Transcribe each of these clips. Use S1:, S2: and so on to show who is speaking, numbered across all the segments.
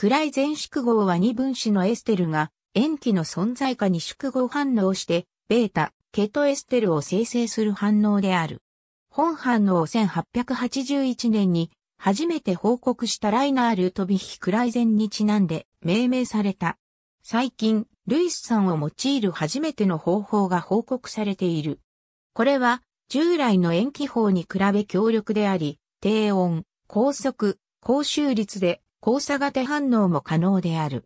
S1: 暗い全縮合は二分子のエステルが塩基の存在下に縮合反応して、ベータ、ケトエステルを生成する反応である。本反応を1881年に初めて報告したライナー・ルートビヒ・クライゼンにちなんで命名された。最近、ルイス酸を用いる初めての方法が報告されている。これは、従来の塩基法に比べ強力であり、低温、高速、高周率で交差型反応も可能である。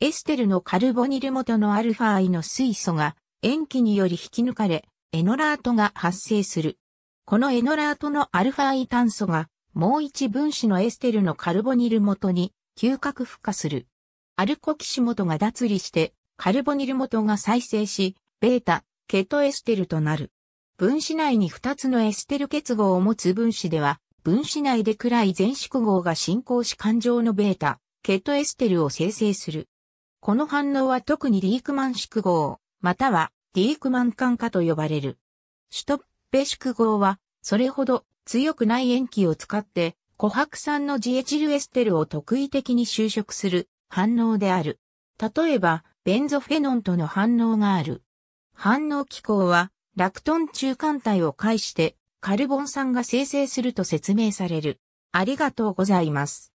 S1: エステルのカルボニル元のアルファイの水素が塩基により引き抜かれ、エノラートが発生する。このエノラートのアルファイ炭素がもう一分子のエステルのカルボニル元に嗅覚孵化する。アルコキシ元が脱離してカルボニル元が再生し、ベータ、ケトエステルとなる。分子内に2つのエステル結合を持つ分子では、分子内で暗い全縮合が進行し感情のベータ、ケトエステルを生成する。この反応は特にリークマン縮合、またはリークマン感化と呼ばれる。シュトッペ縮合は、それほど強くない塩基を使って、琥珀酸のジエチルエステルを特異的に収縮する反応である。例えば、ベンゾフェノンとの反応がある。反応機構は、ラクトン中間体を介して、カルボン酸が生成すると説明される。ありがとうございます。